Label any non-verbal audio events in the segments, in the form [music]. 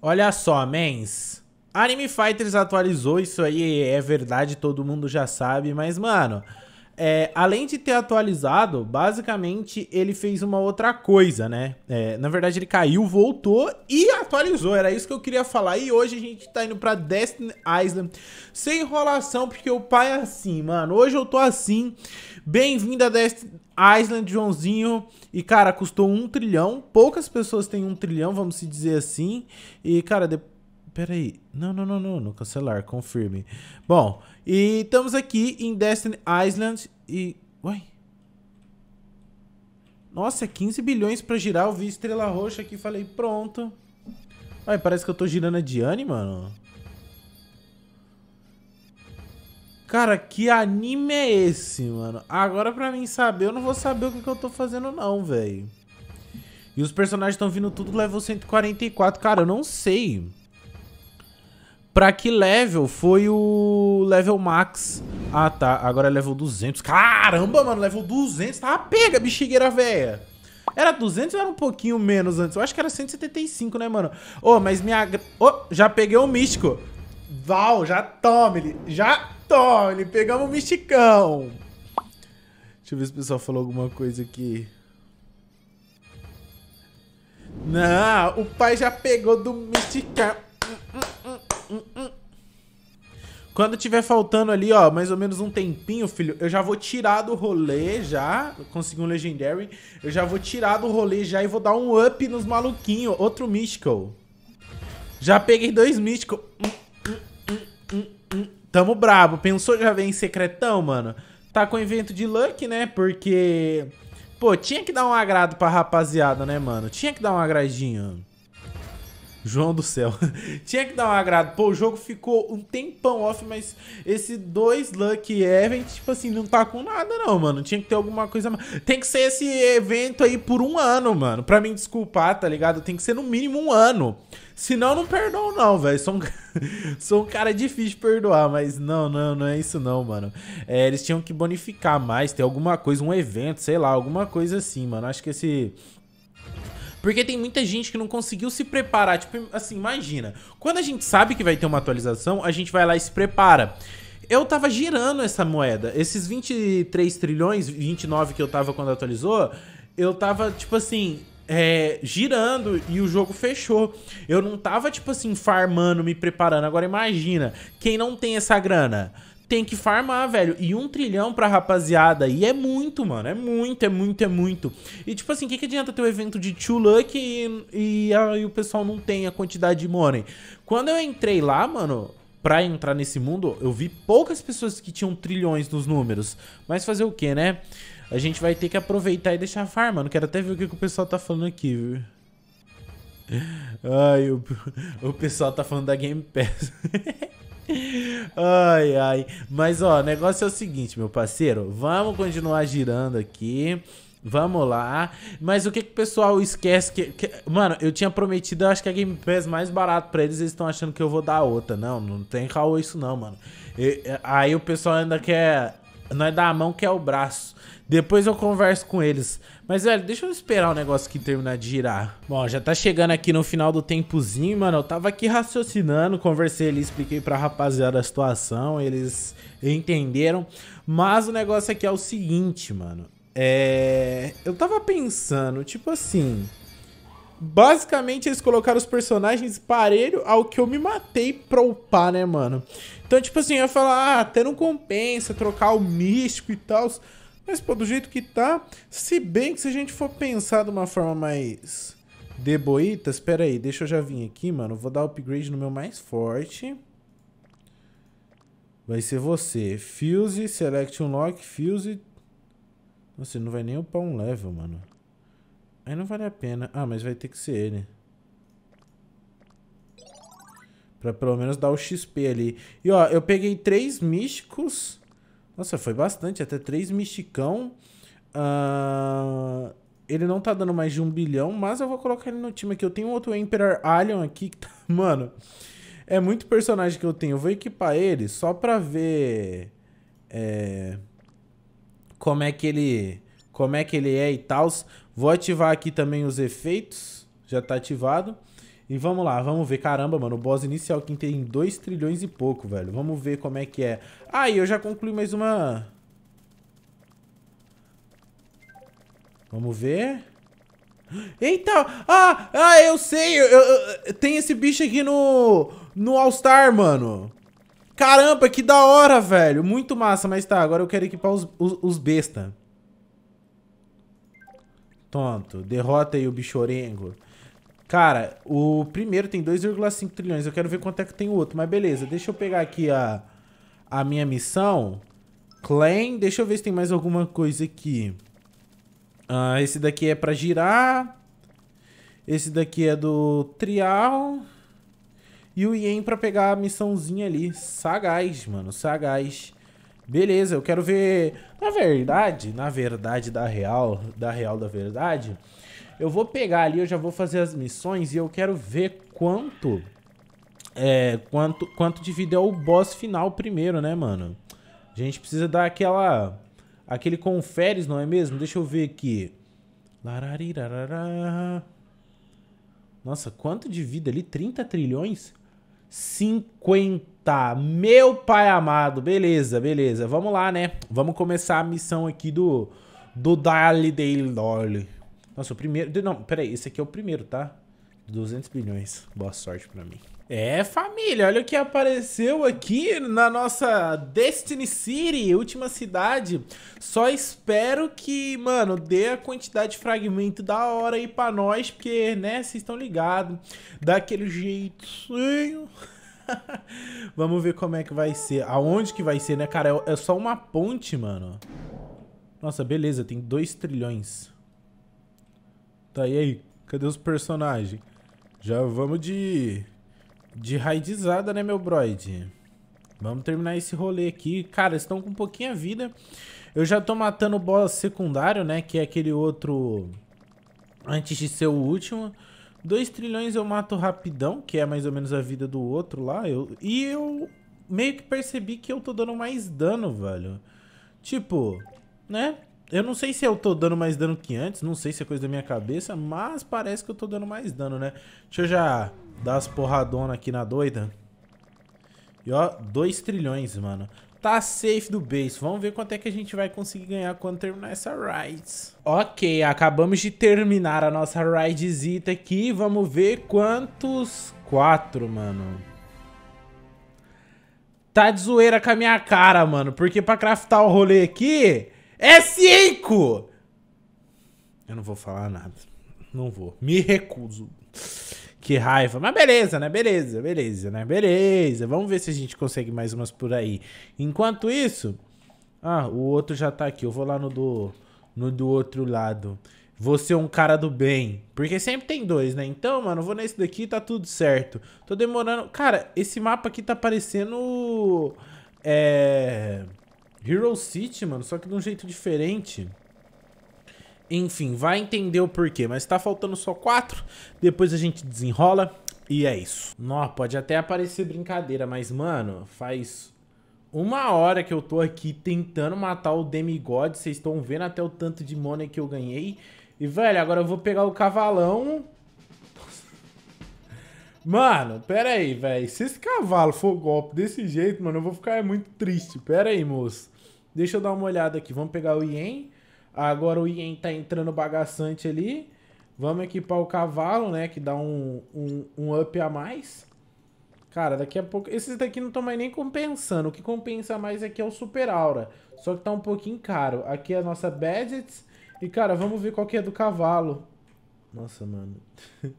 Olha só, mens. Anime Fighters atualizou, isso aí é verdade, todo mundo já sabe, mas mano, é, além de ter atualizado, basicamente ele fez uma outra coisa, né? É, na verdade, ele caiu, voltou e atualizou. Era isso que eu queria falar. E hoje a gente tá indo pra Destiny Island sem enrolação, porque o pai é assim, mano. Hoje eu tô assim. Bem-vindo a Destiny Island, Joãozinho. E, cara, custou um trilhão. Poucas pessoas têm um trilhão, vamos se dizer assim. E, cara, depois peraí. Não, não, não, não, não. Cancelar, confirme. Bom, e estamos aqui em Destiny Island e... Uai? Nossa, 15 é bilhões pra girar. Eu vi estrela roxa aqui e falei, pronto. Ai, parece que eu tô girando a Diane, mano. Cara, que anime é esse, mano? Agora pra mim saber, eu não vou saber o que, que eu tô fazendo não, velho. E os personagens estão vindo tudo level 144. Cara, eu não sei Pra que level foi o level max? Ah, tá. Agora é level 200. Caramba, mano. Level 200. Tá pega, bexigueira velha. Era 200 ou era um pouquinho menos antes? Eu acho que era 175, né, mano? Ô, oh, mas minha... Oh, já peguei o um místico. Val, já tome ele. Já tome ele. Pegamos o misticão. Deixa eu ver se o pessoal falou alguma coisa aqui. Não, o pai já pegou do misticão. Quando tiver faltando ali, ó, mais ou menos um tempinho, filho, eu já vou tirar do rolê já. Consegui um Legendary. Eu já vou tirar do rolê já e vou dar um up nos maluquinhos. Outro Mystical. Já peguei dois Mystical. Hum, hum, hum, Tamo brabo. Pensou já vem secretão, mano? Tá com evento de Luck, né? Porque... Pô, tinha que dar um agrado pra rapaziada, né, mano? Tinha que dar um agradinho. João do céu. [laughs] Tinha que dar um agrado. Pô, o jogo ficou um tempão off, mas esse dois Lucky Event, tipo assim, não tá com nada não, mano. Tinha que ter alguma coisa... Tem que ser esse evento aí por um ano, mano. Pra mim desculpar, tá ligado? Tem que ser no mínimo um ano. Senão não perdoa não, velho. Sou, um... [laughs] Sou um cara difícil de perdoar, mas não, não, não é isso não, mano. É, eles tinham que bonificar mais, ter alguma coisa, um evento, sei lá, alguma coisa assim, mano. Acho que esse porque tem muita gente que não conseguiu se preparar. Tipo, assim, imagina. Quando a gente sabe que vai ter uma atualização, a gente vai lá e se prepara eu tava girando essa moeda. Esses 23 trilhões, 29 que eu tava quando atualizou, eu tava, tipo assim, é, girando e o jogo fechou. Eu não tava, tipo assim, farmando, me preparando. Agora imagina, quem não tem essa grana? tem que farmar, velho. E um trilhão pra rapaziada. E é muito, mano. É muito, é muito, é muito. E tipo assim, o que, que adianta ter o um evento de Two Luck e, e, o pessoal não tem a quantidade de money? Quando eu entrei lá, mano, pra entrar nesse mundo, eu vi poucas pessoas que tinham trilhões nos números. Mas fazer o que, né? A gente vai ter que aproveitar e deixar farm, mano. Quero até ver o que, que o pessoal tá falando aqui, viu? [laughs] Ai, o, o pessoal tá falando da Game Pass. [laughs] Ai, ai. Mas, ó, o negócio é o seguinte, meu parceiro. Vamos continuar girando aqui. Vamos lá. Mas o que, que o pessoal esquece? Que, que, Mano, eu tinha prometido, eu acho que a Game Pass é mais barato pra eles, eles estão achando que eu vou dar outra. Não, não tem caô isso não, mano. aí o pessoal ainda quer não é a mão que é o braço. Depois eu converso com eles. Mas, velho, deixa eu esperar o negócio que terminar de girar. Bom, já tá chegando aqui no final do tempozinho, mano. Eu tava aqui raciocinando, conversei ali, expliquei pra rapaziada a situação. Eles entenderam. Mas o negócio aqui é o seguinte, mano. É. Eu tava pensando, tipo assim. Basicamente, eles colocaram os personagens parelho ao que eu me matei pra upar, né, mano? Então, tipo assim, eu ia falar, ah, até não compensa trocar o místico e tal. Mas, pô, do jeito que tá, se bem que se a gente for pensar de uma forma mais deboíta, espera aí, deixa eu já vir aqui, mano. Vou dar upgrade no meu mais forte. Vai ser você. Fuse, select unlock, fuse. Você não vai nem upar um level, mano. Aí não vale a pena. Ah, mas vai ter que ser ele. Pra pelo menos dar o XP ali. E ó, eu peguei três místicos. Nossa, foi bastante. Até três misticão. Ah... Uh... Ele não tá dando mais de um bilhão, mas eu vou colocar ele no time aqui. Eu tenho outro Emperor Alien aqui que tá... [laughs] Mano, é muito personagem que eu tenho. Eu vou equipar ele só pra ver... É... Como é que ele... Como é que ele é e tal. Vou ativar aqui também os efeitos. Já tá ativado. E vamos lá, vamos ver. Caramba, mano, o boss inicial aqui tem 2 trilhões e pouco, velho. Vamos ver como é que é. Ah, e eu já concluí mais uma... Vamos ver. Eita! Ah, ah eu sei! Eu, eu, eu, tem esse bicho aqui no, no All-Star, mano. Caramba, que da hora, velho. Muito massa, mas tá, agora eu quero equipar os, os, os besta. Tonto. Derrota aí o bichorengo. Cara, o primeiro tem 2,5 trilhões. Eu quero ver quanto é que tem o outro. Mas beleza, deixa eu pegar aqui a, a minha missão. Clay, deixa eu ver se tem mais alguma coisa aqui. Ah, esse daqui é pra girar. Esse daqui é do trial. E o Ien pra pegar a missãozinha ali. Sagaz, mano, sagaz. Beleza, eu quero ver. Na verdade, na verdade da real, da real da verdade, eu vou pegar ali, eu já vou fazer as missões e eu quero ver quanto é quanto quanto de vida é o boss final primeiro, né, mano? A gente precisa dar aquela aquele conferes, não é mesmo? Deixa eu ver aqui. Nossa, quanto de vida ali? 30 trilhões? 50. Meu pai amado. Beleza, beleza. Vamos lá, né? Vamos começar a missão aqui do... Do Dali Daily Nossa, o primeiro... Não, peraí. Esse aqui é o primeiro, tá? 200 bilhões. Boa sorte pra mim. É, família, olha o que apareceu aqui na nossa Destiny City, última cidade. Só espero que, mano, dê a quantidade de fragmento da hora aí pra nós, porque, né, vocês estão ligados, daquele jeitinho. [laughs] Vamos ver como é que vai ser, aonde que vai ser, né, cara? É, é só uma ponte, mano. Nossa, beleza, tem 2 trilhões. Tá, e aí? Cadê os personagens? Já vamos de de raidizada, né, meu broid? Vamos terminar esse rolê aqui. Cara, estão com pouquinha vida. Eu já tô matando o boss secundário, né? Que é aquele outro... Antes de ser o último. 2 trilhões eu mato rapidão, que é mais ou menos a vida do outro lá. Eu... E eu meio que percebi que eu tô dando mais dano, velho. Tipo, né? Eu não sei se eu tô dando mais dano que antes, não sei se é coisa da minha cabeça, mas parece que eu tô dando mais dano, né? Deixa eu já Dar as porradonas aqui na doida. E ó, 2 trilhões, mano. Tá safe do base. Vamos ver quanto é que a gente vai conseguir ganhar quando terminar essa ride Ok, acabamos de terminar a nossa ridezita aqui. Vamos ver quantos... Quatro, mano. Tá de zoeira com a minha cara, mano. Porque pra craftar o rolê aqui... É cinco! Eu não vou falar nada. Não vou. Me recuso que raiva. Mas beleza, né? Beleza, beleza, né? Beleza. Vamos ver se a gente consegue mais umas por aí. Enquanto isso. Ah, o outro já tá aqui. Eu vou lá no do, no do outro lado. Vou ser é um cara do bem. Porque sempre tem dois, né? Então, mano, vou nesse daqui tá tudo certo. Tô demorando. Cara, esse mapa aqui tá parecendo. É. Hero City, mano. Só que de um jeito diferente. Enfim, vai entender o porquê, mas tá faltando só quatro. Depois a gente desenrola e é isso. Nó, pode até aparecer brincadeira, mas, mano, faz uma hora que eu tô aqui tentando matar o demigod. Vocês estão vendo até o tanto de money que eu ganhei. E, velho, agora eu vou pegar o cavalão. [laughs] Mano, pera aí, velho. Se esse cavalo for golpe desse jeito, mano, eu vou ficar muito triste. Pera aí, moço. Deixa eu dar uma olhada aqui. Vamos pegar o Yen. Agora o Ien tá entrando bagaçante ali. Vamos equipar o cavalo, né? Que dá um, um, um up a mais. Cara, daqui a pouco... Esses daqui não estão mais nem compensando. O que compensa mais aqui é o Super Aura. Só que tá um pouquinho caro. Aqui é a nossa Badgets. E, cara, vamos ver qual que é do cavalo. Nossa, mano. [laughs]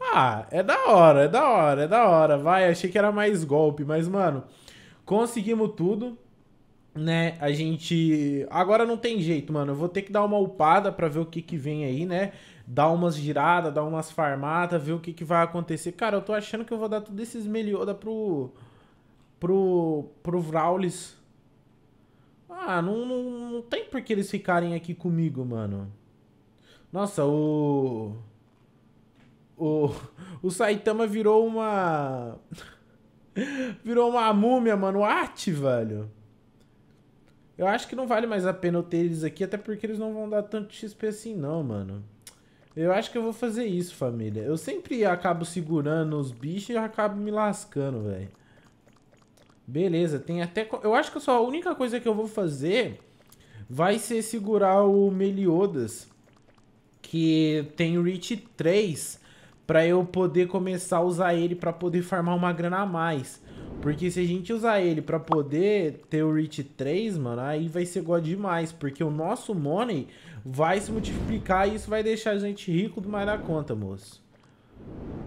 ah, é da hora, é da hora, é da hora. Vai, achei que era mais golpe. Mas, mano, conseguimos tudo né, a gente... Agora não tem jeito, mano, eu vou ter que dar uma upada pra ver o que que vem aí, né? Dar umas giradas, dar umas farmadas ver o que que vai acontecer. Cara, eu tô achando que eu vou dar tudo esses melioda pro... pro... pro Vraulis. Ah, não, não, não tem por que eles ficarem aqui comigo, mano. Nossa, o... O, o Saitama virou uma... [laughs] virou uma múmia, mano. Arte, velho. Eu acho que não vale mais a pena eu ter eles aqui, até porque eles não vão dar tanto XP assim não, mano. Eu acho que eu vou fazer isso, família. Eu sempre acabo segurando os bichos e acabo me lascando, velho. Beleza, tem até... Eu acho que só a única coisa que eu vou fazer vai ser segurar o Meliodas, que tem Reach 3, pra eu poder começar a usar ele pra poder farmar uma grana a mais. Porque se a gente usar ele para poder ter o Reach 3, mano, aí vai ser God demais. Porque o nosso money vai se multiplicar e isso vai deixar a gente rico do mais da conta, moço.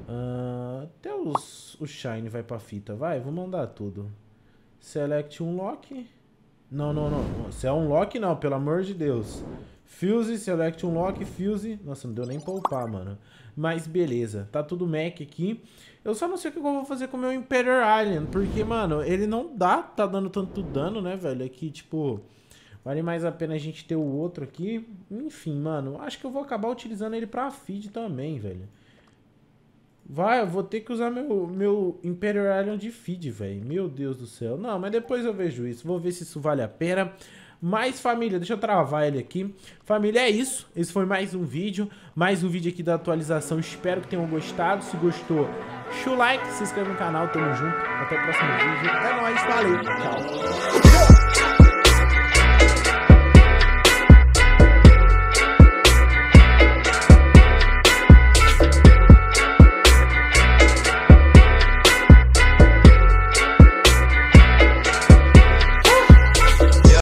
Uh, até os, o Shine vai pra fita, vai. Vou mandar tudo. Select um lock. Não, não, não. Se é um lock, não, pelo amor de Deus. Fuse, select unlock fuse. Nossa, não deu nem poupar mano. Mas beleza, tá tudo Mac aqui. Eu só não sei o que eu vou fazer com o meu Imperial Alien, porque, mano, ele não dá, tá dando tanto dano, né, velho? Aqui, é tipo, vale mais a pena a gente ter o outro aqui. Enfim, mano, acho que eu vou acabar utilizando ele pra feed também, velho. Vai, eu vou ter que usar meu, meu Imperial Alien de feed, velho. Meu Deus do céu. Não, mas depois eu vejo isso. Vou ver se isso vale a pena. Mas família, deixa eu travar ele aqui. Família, é isso. Esse foi mais um vídeo, mais um vídeo aqui da atualização. Espero que tenham gostado. Se gostou, deixa o like, se inscreve no canal, tamo junto. Até o próximo vídeo. É nóis, valeu, tchau.